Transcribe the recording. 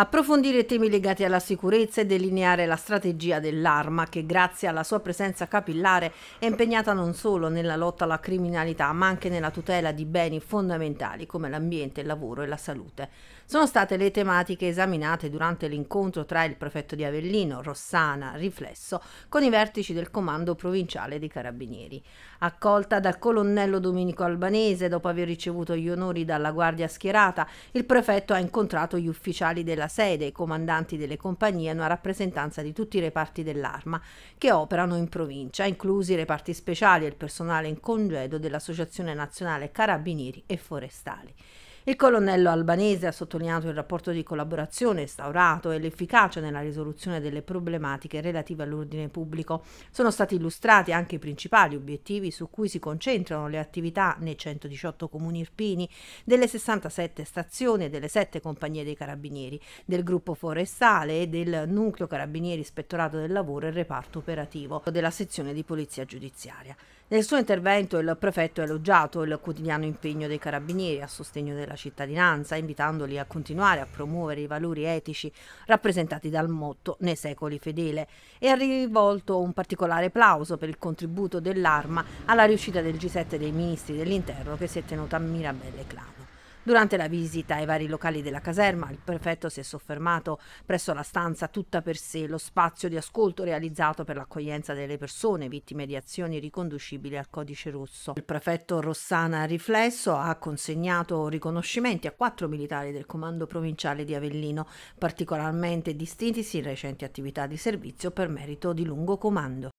approfondire temi legati alla sicurezza e delineare la strategia dell'arma che grazie alla sua presenza capillare è impegnata non solo nella lotta alla criminalità ma anche nella tutela di beni fondamentali come l'ambiente, il lavoro e la salute. Sono state le tematiche esaminate durante l'incontro tra il prefetto di Avellino, Rossana, Riflesso, con i vertici del comando provinciale dei Carabinieri. Accolta dal colonnello Domenico Albanese dopo aver ricevuto gli onori dalla Guardia Schierata, il prefetto ha incontrato gli ufficiali della sede ai comandanti delle compagnie una rappresentanza di tutti i reparti dell'arma che operano in provincia, inclusi i reparti speciali e il personale in congedo dell'Associazione Nazionale Carabinieri e Forestali. Il colonnello albanese ha sottolineato il rapporto di collaborazione instaurato e l'efficacia nella risoluzione delle problematiche relative all'ordine pubblico. Sono stati illustrati anche i principali obiettivi su cui si concentrano le attività nei 118 comuni irpini, delle 67 stazioni e delle 7 compagnie dei carabinieri, del gruppo forestale e del nucleo carabinieri ispettorato del lavoro e reparto operativo della sezione di polizia giudiziaria. Nel suo intervento il prefetto ha elogiato il quotidiano impegno dei carabinieri a sostegno della cittadinanza, invitandoli a continuare a promuovere i valori etici rappresentati dal motto Nei secoli fedele e ha rivolto un particolare plauso per il contributo dell'arma alla riuscita del G7 dei ministri dell'interno che si è tenuta a Mirabelle Clano. Durante la visita ai vari locali della caserma, il prefetto si è soffermato presso la stanza tutta per sé, lo spazio di ascolto realizzato per l'accoglienza delle persone vittime di azioni riconducibili al codice rosso. Il prefetto Rossana Riflesso ha consegnato riconoscimenti a quattro militari del comando provinciale di Avellino, particolarmente distintisi in recenti attività di servizio per merito di lungo comando.